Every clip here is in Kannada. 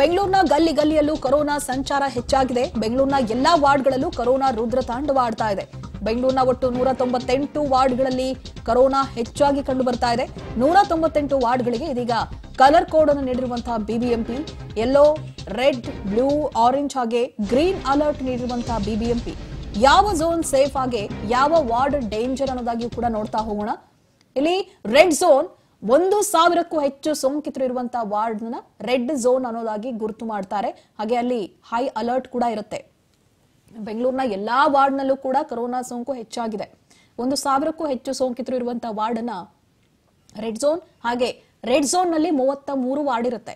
ಬೆಂಗಳೂರಿನ ಗಲ್ಲಿ ಗಲ್ಲಿಯಲ್ಲೂ ಕೊರೋನಾ ಸಂಚಾರ ಹೆಚ್ಚಾಗಿದೆ ಬೆಂಗಳೂರಿನ ಎಲ್ಲಾ ವಾರ್ಡ್ಗಳಲ್ಲೂ ಕೊರೋನಾ ರುದ್ರ ತಾಂಡವಾಡ್ತಾ ಇದೆ ಬೆಂಗಳೂರಿನ ಒಟ್ಟು ನೂರ ತೊಂಬತ್ತೆಂಟು ವಾರ್ಡ್ಗಳಲ್ಲಿ ಕೊರೋನಾ ಹೆಚ್ಚಾಗಿ ಕಂಡು ಬರ್ತಾ ಇದೆ ನೂರ ತೊಂಬತ್ತೆಂಟು ವಾರ್ಡ್ಗಳಿಗೆ ಇದೀಗ ಕಲರ್ ಕೋಡ್ ಅನ್ನು ನೀಡಿರುವಂತಹ BBMP yellow red blue orange ಹಾಗೆ ಗ್ರೀನ್ ಅಲರ್ಟ್ ನೀಡಿರುವಂತಹ ಬಿಬಿಎಂಪಿ ಯಾವ ಝೋನ್ ಸೇಫ್ ಹಾಗೆ ಯಾವ ವಾರ್ಡ್ ಡೇಂಜರ್ ಅನ್ನೋದಾಗಿಯೂ ಕೂಡ ನೋಡ್ತಾ ಹೋಗೋಣ ಇಲ್ಲಿ ರೆಡ್ ಝೋನ್ ಒಂದು ಸಾವಿರಕ್ಕೂ ಹೆಚ್ಚು ಸೋಂಕಿತರು ಇರುವಂತಹ ನ ರೆಡ್ ಝೋನ್ ಅನ್ನೋದಾಗಿ ಗುರುತು ಮಾಡ್ತಾರೆ ಹಾಗೆ ಅಲ್ಲಿ ಹೈ ಅಲರ್ಟ್ ಕೂಡ ಇರುತ್ತೆ ಬೆಂಗಳೂರಿನ ಎಲ್ಲಾ ವಾರ್ಡ್ ನಲ್ಲೂ ಕೂಡ ಕೊರೋನಾ ಸೋಂಕು ಹೆಚ್ಚಾಗಿದೆ ಒಂದು ಸಾವಿರಕ್ಕೂ ಹೆಚ್ಚು ಸೋಂಕಿತರು ಇರುವಂತಹ ಅನ್ನ ರೆಡ್ ಝೋನ್ ಹಾಗೆ ರೆಡ್ ಝೋನ್ ನಲ್ಲಿ ಮೂವತ್ತ ಮೂರು ವಾರ್ಡ್ ಇರುತ್ತೆ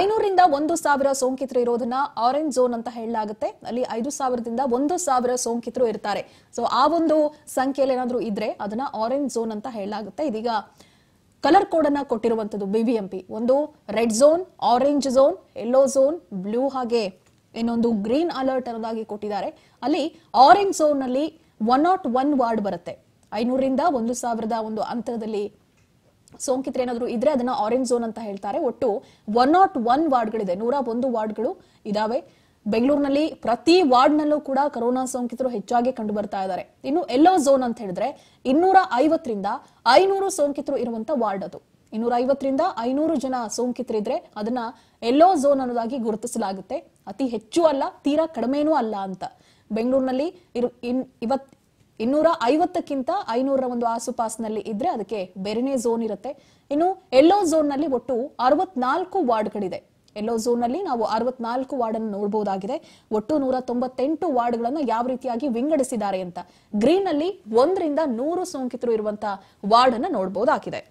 ಐನೂರಿಂದ ಒಂದು ಸಾವಿರ ಸೋಂಕಿತರು ಇರೋದನ್ನ ಆರೆಂಜ್ ಝೋನ್ ಅಂತ ಹೇಳಲಾಗುತ್ತೆ ಅಲ್ಲಿ ಐದು ಸಾವಿರದಿಂದ ಒಂದು ಸಾವಿರ ಸೋಂಕಿತರು ಇರ್ತಾರೆ ಸೊ ಆ ಒಂದು ಸಂಖ್ಯೆಯಲ್ಲಿ ಏನಾದರೂ ಇದ್ರೆ ಅದನ್ನ ಆರೆಂಜ್ ಝೋನ್ ಅಂತ ಹೇಳಲಾಗುತ್ತೆ ಇದೀಗ ಕಲರ್ ಕೋಡ್ ಅನ್ನ ಕೊಟ್ಟಿರುವಂತದ್ದು ಬಿಬಿಎಂಪಿ ಒಂದು red zone orange zone yellow zone blue ಹಾಗೆ ಇನ್ನೊಂದು ಗ್ರೀನ್ ಅಲರ್ಟ್ ಅನ್ನೋದಾಗಿ ಕೊಟ್ಟಿದ್ದಾರೆ ಅಲ್ಲಿ ಆರೆಂಜ್ ಝೋನ್ ನಲ್ಲಿ ಒನ್ ನಾಟ್ ಒನ್ ವಾರ್ಡ್ ಬರುತ್ತೆ ಐನೂರಿಂದ ಒಂದು ಸಾವಿರದ ಒಂದು ಅಂತರದಲ್ಲಿ ಸೋಂಕಿತರು ಏನಾದ್ರು ಇದ್ರೆ ಅದನ್ನ ಆರೆಂಜ್ ಝೋನ್ ಅಂತ ಹೇಳ್ತಾರೆ ಒಟ್ಟು ಒನ್ ನಾಟ್ ಒನ್ ವಾರ್ಡ್ಗಳಿದೆ ನೂರ ಒಂದು ವಾರ್ಡ್ಗಳು ಇದಾವೆ ಬೆಂಗಳೂರಿನಲ್ಲಿ ಪ್ರತಿ ವಾರ್ಡ್ನಲ್ಲೂ ಕೂಡ ಕೊರೋನಾ ಸೋಂಕಿತರು ಹೆಚ್ಚಾಗಿ ಕಂಡು ಬರ್ತಾ ಇದ್ದಾರೆ ಇನ್ನು ಎಲ್ಲೋ ಝೋನ್ ಅಂತ ಹೇಳಿದ್ರೆ ಇನ್ನೂರ ಐವತ್ತರಿಂದ ಐನೂರು ಸೋಂಕಿತರು ಇರುವಂತ ವಾರ್ಡ್ ಅದು ಇನ್ನೂರ ಐವತ್ತರಿಂದ ಐನೂರು ಜನ ಸೋಂಕಿತರಿದ್ರೆ ಅದನ್ನ ಎಲ್ಲೋ ಝೋನ್ ಅನ್ನೋದಾಗಿ ಗುರುತಿಸಲಾಗುತ್ತೆ ಅತಿ ಹೆಚ್ಚು ಅಲ್ಲ ತೀರಾ ಕಡಿಮೆನೂ ಅಲ್ಲ ಅಂತ ಬೆಂಗಳೂರಿನಲ್ಲಿ ಇನ್ ಇವತ್ ಇನ್ನೂರ ಐವತ್ತಕ್ಕಿಂತ ಐನೂರ ಒಂದು ಆಸುಪಾಸಿನಲ್ಲಿ ಇದ್ರೆ ಅದಕ್ಕೆ ಬೇರೆನೇ ಝೋನ್ ಇರುತ್ತೆ ಇನ್ನು ಎಲ್ಲೋ ಝೋನ್ ನಲ್ಲಿ ಒಟ್ಟು ಅರವತ್ನಾಲ್ಕು ವಾರ್ಡ್ಗಳಿದೆ ಎಲ್ಲೋ ಝೋನ್ನಲ್ಲಿ ನಾವು ಅರವತ್ನಾಲ್ಕು ವಾರ್ಡ್ ಅನ್ನು ನೋಡಬಹುದಾಗಿದೆ ಒಟ್ಟು ನೂರ ತೊಂಬತ್ತೆಂಟು ವಾರ್ಡ್ಗಳನ್ನು ಯಾವ ರೀತಿಯಾಗಿ ವಿಂಗಡಿಸಿದ್ದಾರೆ ಅಂತ ಗ್ರೀನ್ ಅಲ್ಲಿ ಒಂದರಿಂದ ನೂರು ಸೋಂಕಿತರು ಇರುವಂತಹ ವಾರ್ಡ್ ಅನ್ನು ನೋಡಬಹುದಾಗಿದೆ